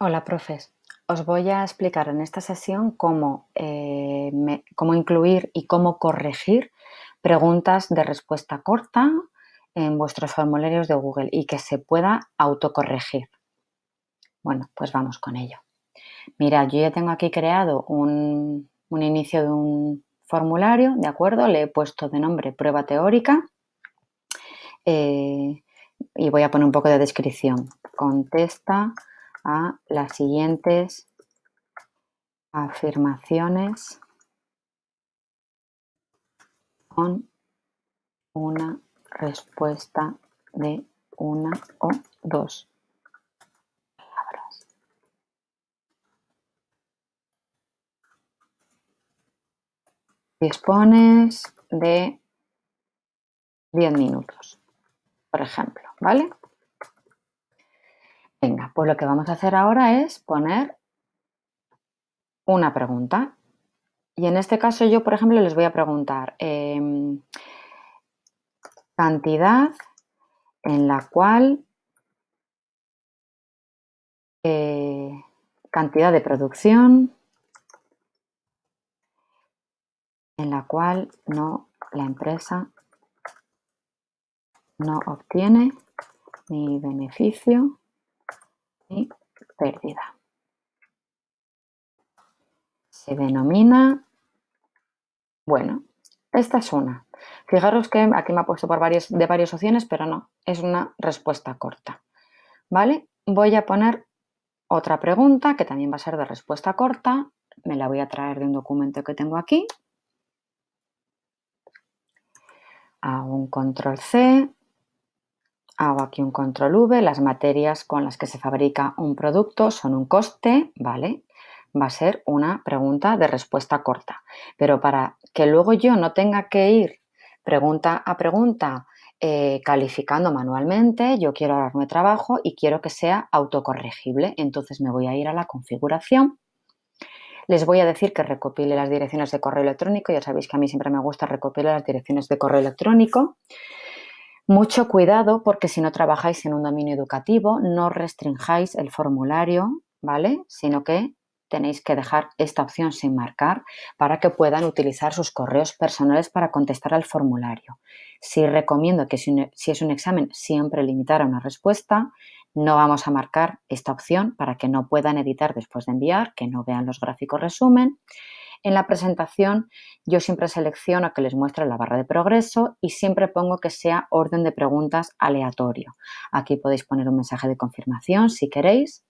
Hola, profes. Os voy a explicar en esta sesión eh, cómo, incluir y cómo corregir preguntas de respuesta corta en vuestros formularios de Google y que se pueda autocorregir. Bueno, pues vamos con ello. Mira, yo ya tengo aquí creado un, inicio de un formulario, ¿de acuerdo? Le he puesto de nombre prueba teórica eh, y voy a poner un poco de descripción. Contesta a las siguientes afirmaciones con una respuesta de una o dos palabras. Dispones de 10 minutos, por ejemplo, ¿vale? Venga, pues lo que vamos a hacer ahora es poner una pregunta. Y en este caso yo, por ejemplo, les voy a preguntar em, cantidad en la cual eh, cantidad de producción en la cual no la empresa no obtiene ni beneficio y pérdida. Se denomina, bueno, esta es una. Fijaros que aquí me ha puesto por de varias opciones, pero no, es una respuesta corta. ¿Vale? Voy a poner otra pregunta que también va a ser de respuesta corta. Me la voy a traer de un documento que tengo aquí. Hago un control C, hago aquí un Control V, las materias con las que se fabrica un producto son un coste, ¿vale? Va a ser una pregunta de respuesta corta. Pero para que luego yo no tenga que ir pregunta a pregunta eh, calificando manualmente, yo quiero ahorrarme trabajo y quiero que sea autocorregible. Entonces me voy a ir a la configuración les voy a decir que recopile las direcciones de correo electrónico. Ya sabéis que a mí siempre me gusta recopilar las direcciones de correo electrónico. Mucho cuidado porque si no trabajáis en un dominio educativo, no restringáis el formulario, ¿vale? Sino que tenéis que dejar esta opción sin marcar para que puedan utilizar sus correos personales para contestar al formulario. Si recomiendo que e, si, es un examen siempre limitar a una respuesta, no vamos a marcar esta opción para que no puedan editar después de enviar, que no vean los gráficos resumen en la presentación yo siempre selecciono que les muestre la barra de progreso y siempre pongo que sea orden de preguntas aleatorio. Aquí podéis poner un mensaje de confirmación si queréis.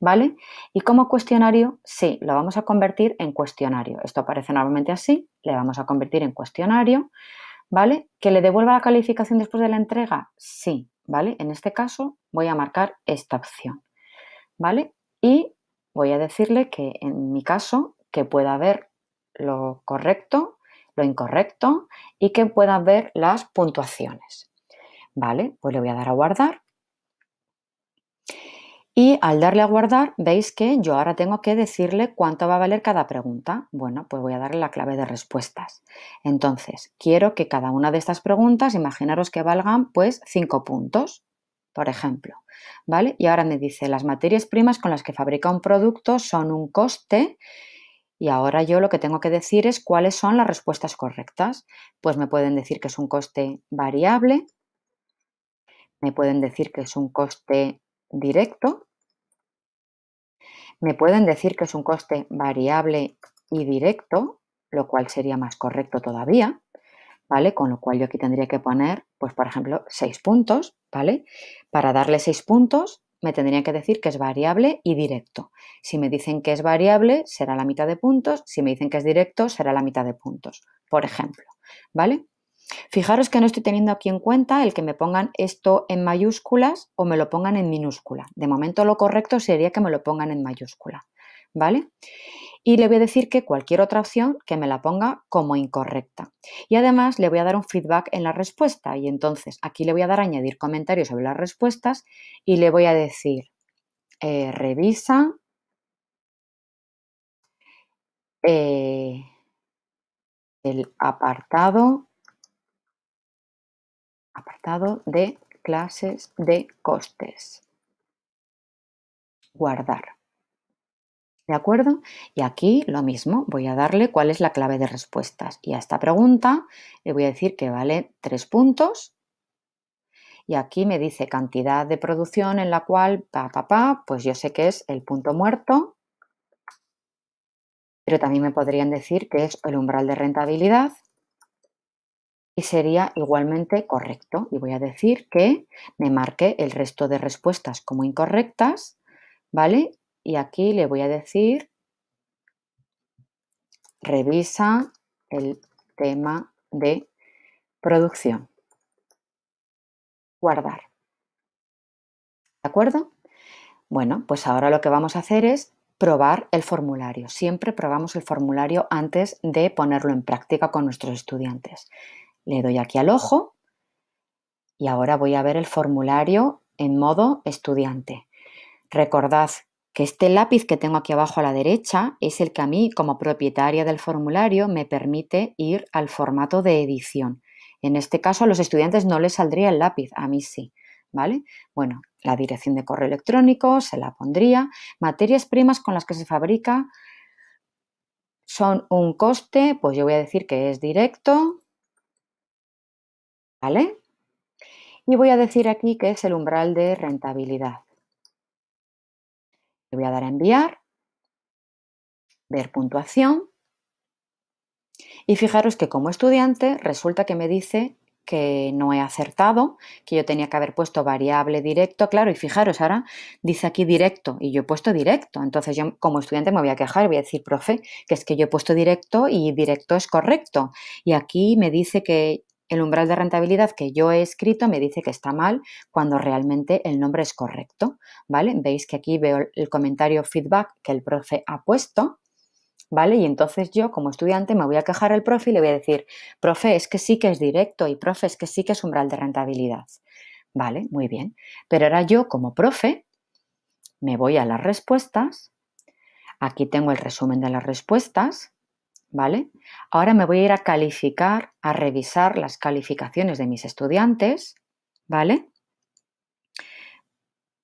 ¿Vale? Y como cuestionario, sí, lo vamos a convertir en cuestionario. Esto aparece normalmente así, le vamos a convertir en cuestionario. ¿Vale? ¿Que le devuelva la calificación después de la entrega? Sí, ¿vale? En este caso voy a marcar esta opción, ¿vale? Y voy a decirle que en mi caso que pueda ver lo correcto, lo incorrecto y que pueda ver las puntuaciones. Vale, pues le voy a dar a guardar. Y al darle a guardar, veis que yo ahora tengo que decirle cuánto va a valer cada pregunta. Bueno, pues voy a darle la clave de respuestas. Entonces, quiero que cada una de estas preguntas, imaginaros que valgan pues 5 puntos, por ejemplo. ¿Vale? Y ahora me dice, las materias primas con las que fabrica un producto son un coste y ahora yo lo que tengo que decir es cuáles son las respuestas correctas. Pues me pueden decir que es un coste variable, me pueden decir que es un coste directo, me pueden decir que es un coste variable y directo, lo cual sería más correcto todavía, ¿vale? Con lo cual yo aquí tendría que poner, pues por ejemplo, 6 puntos, ¿vale? Para darle 6 puntos me tendrían que decir que es variable y directo. Si me dicen que es variable, será la mitad de puntos. Si me dicen que es directo, será la mitad de puntos, por ejemplo. ¿Vale? Fijaros que no estoy teniendo aquí en cuenta el que me pongan esto en mayúsculas o me lo pongan en minúscula. De momento lo correcto sería que me lo pongan en mayúscula. ¿Vale? y le voy a decir que cualquier otra opción que me la ponga como incorrecta. Y además le voy a dar un feedback en la respuesta y entonces aquí le voy a dar a añadir comentarios sobre las respuestas y le voy a decir eh, revisa eh, el apartado apartado de clases de costes. Guardar. ¿De acuerdo? Y aquí lo mismo, voy a darle cuál es la clave de respuestas. Y a esta pregunta le voy a decir que vale tres puntos. Y aquí me dice cantidad de producción en la cual, pa, pues yo sé que es el punto muerto. Pero también me podrían decir que es el umbral de rentabilidad. Y sería igualmente correcto. Y voy a decir que me marqué el resto de respuestas como incorrectas ¿vale? y aquí le voy a decir revisa el tema de producción. Guardar. ¿De acuerdo? Bueno, pues ahora lo que vamos a hacer es probar el formulario. Siempre probamos el formulario antes de ponerlo en práctica con nuestros estudiantes. Le doy aquí al ojo y ahora voy a ver el formulario en modo estudiante. Recordad este lápiz que tengo aquí abajo a la derecha es el que a mí como propietaria del formulario me permite ir al formato de edición. En este caso a los estudiantes no les saldría el lápiz, a mí sí. ¿Vale? Bueno, la dirección de correo electrónico se la pondría. Materias primas con las que se fabrica son un coste, pues yo voy a decir que es directo, Y voy a decir aquí que es el umbral de rentabilidad. Le voy a dar a enviar, ver puntuación. Y fijaros que como estudiante resulta que me dice que no he acertado, que yo tenía que haber puesto variable directo, claro, y fijaros, ahora dice aquí directo y yo he puesto directo, entonces yo como estudiante me voy a quejar, voy a decir, profe, que es que yo he puesto directo y directo es correcto, y aquí me dice que el umbral de rentabilidad que yo he escrito me dice que está mal cuando realmente el nombre es correcto, ¿vale? Veis que aquí veo el comentario feedback que el profe ha puesto, ¿vale? Y entonces yo como estudiante me voy a quejar al profe y le voy a decir, profe, es que sí que es directo y profe, es que sí que es umbral de rentabilidad, ¿vale? Muy bien. Pero ahora yo como profe me voy a las respuestas, aquí tengo el resumen de las respuestas, ¿vale? Ahora me voy a ir a calificar, a revisar las calificaciones de mis estudiantes, ¿vale?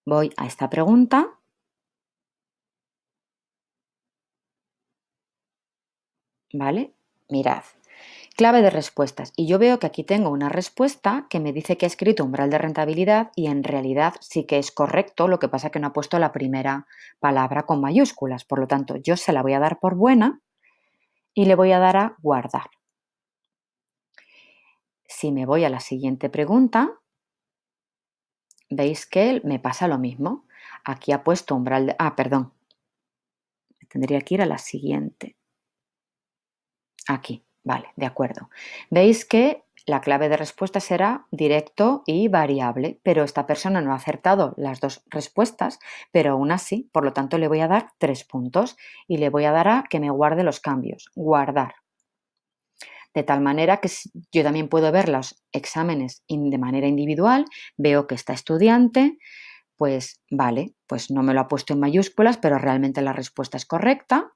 Voy a esta pregunta. ¿Vale? Mirad. Clave de respuestas. Y yo veo que aquí tengo una respuesta que me dice que ha escrito umbral de rentabilidad y en realidad sí que es correcto, lo que pasa que no ha puesto la primera palabra con mayúsculas. Por lo tanto, yo se la voy a dar por buena y le voy a dar a guardar. Si me voy a la siguiente pregunta, veis que me pasa lo mismo. Aquí ha puesto umbral de... Ah, perdón. Tendría que ir a la siguiente. Aquí, vale, de acuerdo. Veis que la clave de respuesta será directo y variable, pero esta persona no ha acertado las dos respuestas, pero aún así, por lo tanto, le voy a dar tres puntos y le voy a dar a que me guarde los cambios, guardar. De tal manera que yo también puedo ver los exámenes de manera individual, veo que está estudiante, pues vale, pues no me lo ha puesto en mayúsculas, pero realmente la respuesta es correcta.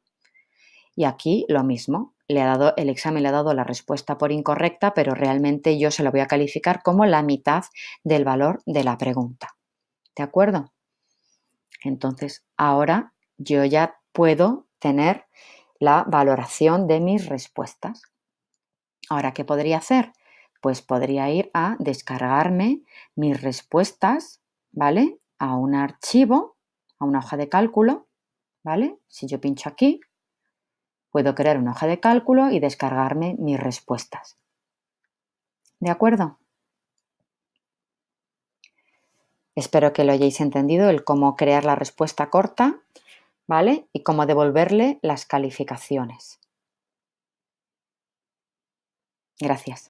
Y aquí lo mismo, ha dado, el examen le ha dado la respuesta por incorrecta, pero realmente yo se la voy a calificar como la mitad del valor de la pregunta. ¿De acuerdo? Entonces, ahora yo ya puedo tener la valoración de mis respuestas. Ahora, ¿qué podría hacer? Pues podría ir a descargarme mis respuestas, ¿vale? A un archivo, a una hoja de cálculo, ¿vale? Si yo pincho aquí, Puedo crear una hoja de cálculo y descargarme mis respuestas. ¿De acuerdo? Espero que lo hayáis entendido, el cómo crear la respuesta corta, ¿vale? Y cómo devolverle las calificaciones. Gracias.